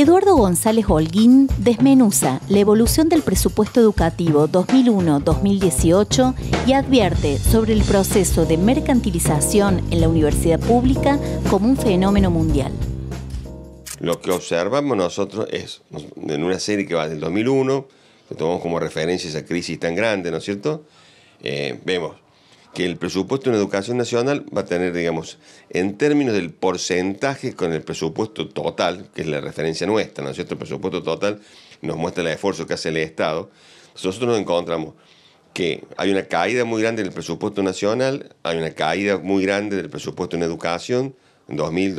Eduardo González Holguín desmenuza la evolución del presupuesto educativo 2001-2018 y advierte sobre el proceso de mercantilización en la universidad pública como un fenómeno mundial. Lo que observamos nosotros es, en una serie que va del 2001, que tomamos como referencia esa crisis tan grande, ¿no es cierto? Eh, vemos que el presupuesto en educación nacional va a tener, digamos, en términos del porcentaje con el presupuesto total, que es la referencia nuestra, ¿no es cierto? El presupuesto total nos muestra el esfuerzo que hace el Estado. nosotros nos encontramos que hay una caída muy grande en el presupuesto nacional, hay una caída muy grande del presupuesto en educación, en 2000,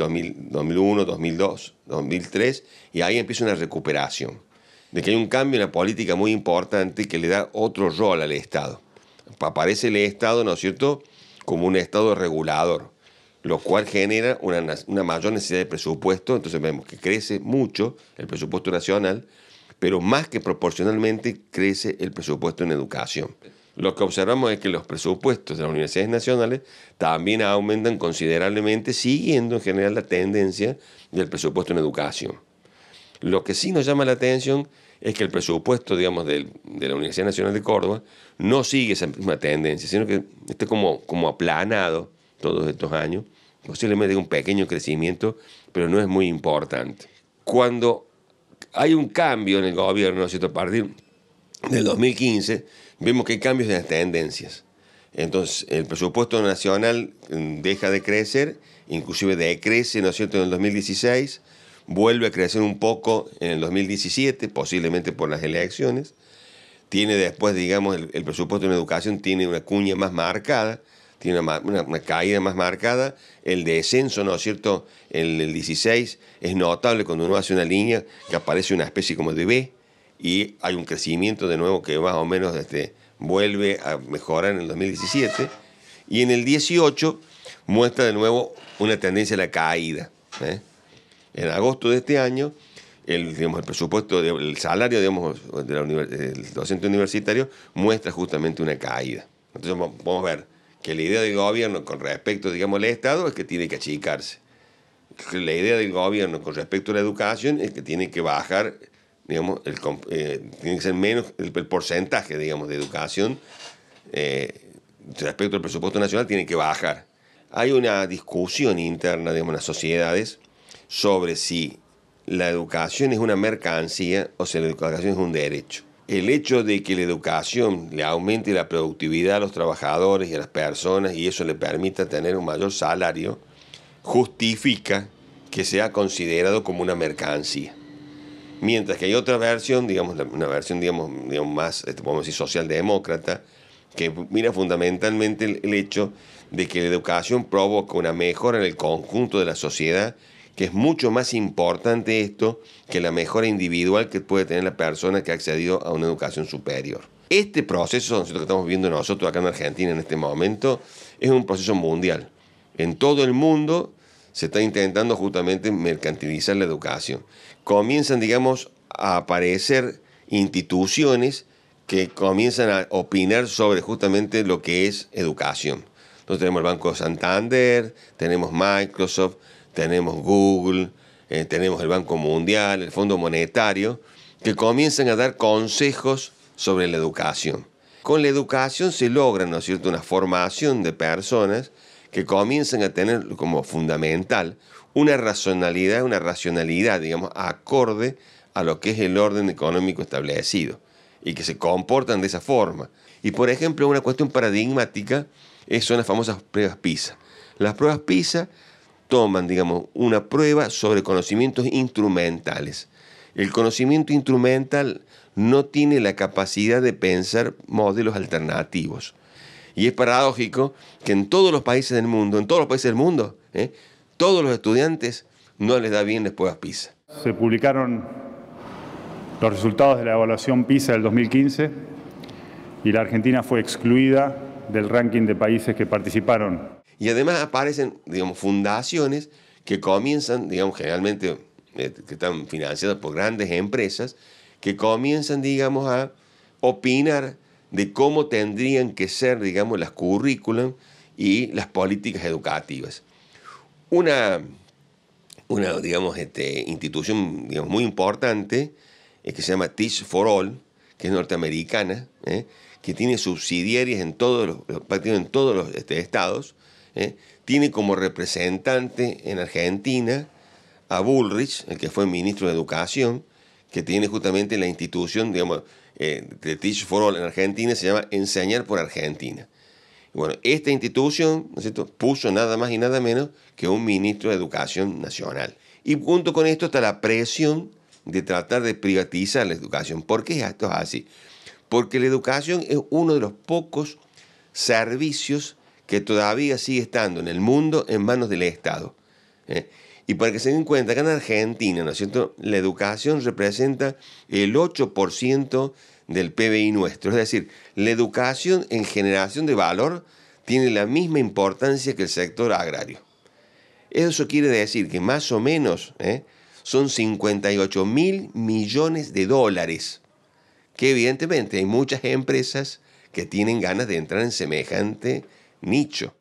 2001, 2002, 2003, y ahí empieza una recuperación, de que hay un cambio en la política muy importante que le da otro rol al Estado aparece el Estado, ¿no es cierto?, como un Estado regulador, lo cual genera una, mayor necesidad de presupuesto, entonces vemos que crece mucho el presupuesto nacional, pero más que proporcionalmente crece el presupuesto en educación. Lo que observamos es que los presupuestos de las universidades nacionales también aumentan considerablemente, siguiendo en general la tendencia del presupuesto en educación. Lo que sí nos llama la atención es que el presupuesto, digamos, de, la Universidad Nacional de Córdoba no sigue esa misma tendencia, sino que está como, como aplanado todos estos años, posiblemente un pequeño crecimiento, pero no es muy importante. Cuando hay un cambio en el gobierno, ¿no cierto? A partir del 2015, vemos que hay cambios en las tendencias. Entonces, el presupuesto nacional mm, deja de crecer, inclusive decrece, ¿no es cierto?, en el 2016 vuelve a crecer un poco en el 2017, posiblemente por las elecciones. Tiene después, digamos, el, presupuesto de educación tiene una cuña más marcada, tiene una, caída más marcada. El descenso, ¿no es cierto? en el 16 es notable cuando uno hace una línea que aparece una especie como de B y hay un crecimiento de nuevo que más o menos este, vuelve a mejorar en el 2017. Y en el 18 muestra de nuevo una tendencia a la caída. ¿eh? en agosto de este año, el, digamos, el presupuesto, el salario digamos, del docente universitario muestra justamente una caída. Entonces vamos a ver que la idea del gobierno con respecto, digamos, al Estado es que tiene que achicarse. La idea del gobierno con respecto a la educación es que tiene que bajar, digamos, eh, tiene que ser menos el, porcentaje, digamos, de educación eh, respecto al presupuesto nacional tiene que bajar. Hay una discusión interna, digamos, en las sociedades sobre si la educación es una mercancía o si la educación es un derecho. El hecho de que la educación le aumente la productividad a los trabajadores y a las personas y eso le permita tener un mayor salario, justifica que sea considerado como una mercancía. Mientras que hay otra versión, digamos, una versión digamos, digamos más, este, podemos decir, socialdemócrata, que mira fundamentalmente el, hecho de que la educación provoca una mejora en el conjunto de la sociedad que es mucho más importante esto que la mejora individual que puede tener la persona que ha accedido a una educación superior. Este proceso que estamos viendo nosotros acá en Argentina en este momento es un proceso mundial. En todo el mundo se está intentando justamente mercantilizar la educación. Comienzan, digamos, a aparecer instituciones que comienzan a opinar sobre justamente lo que es educación. Entonces tenemos el Banco Santander, tenemos Microsoft, tenemos Google, eh, tenemos el Banco Mundial, el Fondo Monetario, que comienzan a dar consejos sobre la educación. Con la educación se logra, ¿no es cierto?, una formación de personas que comienzan a tener como fundamental una racionalidad, una racionalidad, digamos, acorde a lo que es el orden económico establecido y que se comportan de esa forma. Y por ejemplo, una cuestión paradigmática son las famosas pruebas PISA. Las pruebas PISA toman, digamos, una prueba sobre conocimientos instrumentales. El conocimiento instrumental no tiene la capacidad de pensar modelos alternativos. Y es paradójico que en todos los países del mundo, en todos los países del mundo, ¿eh? todos los estudiantes no les da bien después a PISA. Se publicaron los resultados de la evaluación PISA del 2015 y la Argentina fue excluida del ranking de países que participaron. Y además aparecen, digamos, fundaciones que comienzan, digamos, generalmente eh, que están financiadas por grandes empresas, que comienzan, digamos, a opinar de cómo tendrían que ser, digamos, las currículas y las políticas educativas. Una, una digamos, este, institución digamos, muy importante es eh, que se llama Teach for All, que es norteamericana, eh, que tiene subsidiarias en todos los, en todos este, estados, ¿eh? tiene como representante en Argentina a Bullrich, el que fue ministro de Educación, que tiene justamente la institución, eh, de Teach for All en Argentina, se llama Enseñar por Argentina. Bueno, esta institución, ¿no puso nada más y nada menos que un ministro de Educación Nacional. Y junto con esto está la presión de tratar de privatizar la educación. ¿Por qué esto es así? Porque la educación es uno de los pocos servicios que todavía sigue estando en el mundo en manos del Estado. ¿eh? Y para que se den cuenta, acá en Argentina, ¿no es cierto?, la educación representa el 8% del PBI nuestro. Es decir, la educación en generación de valor tiene la misma importancia que el sector agrario. Eso quiere decir que más o menos ¿eh? son 58 mil millones de dólares, que evidentemente hay muchas empresas que tienen ganas de entrar en semejante nicho.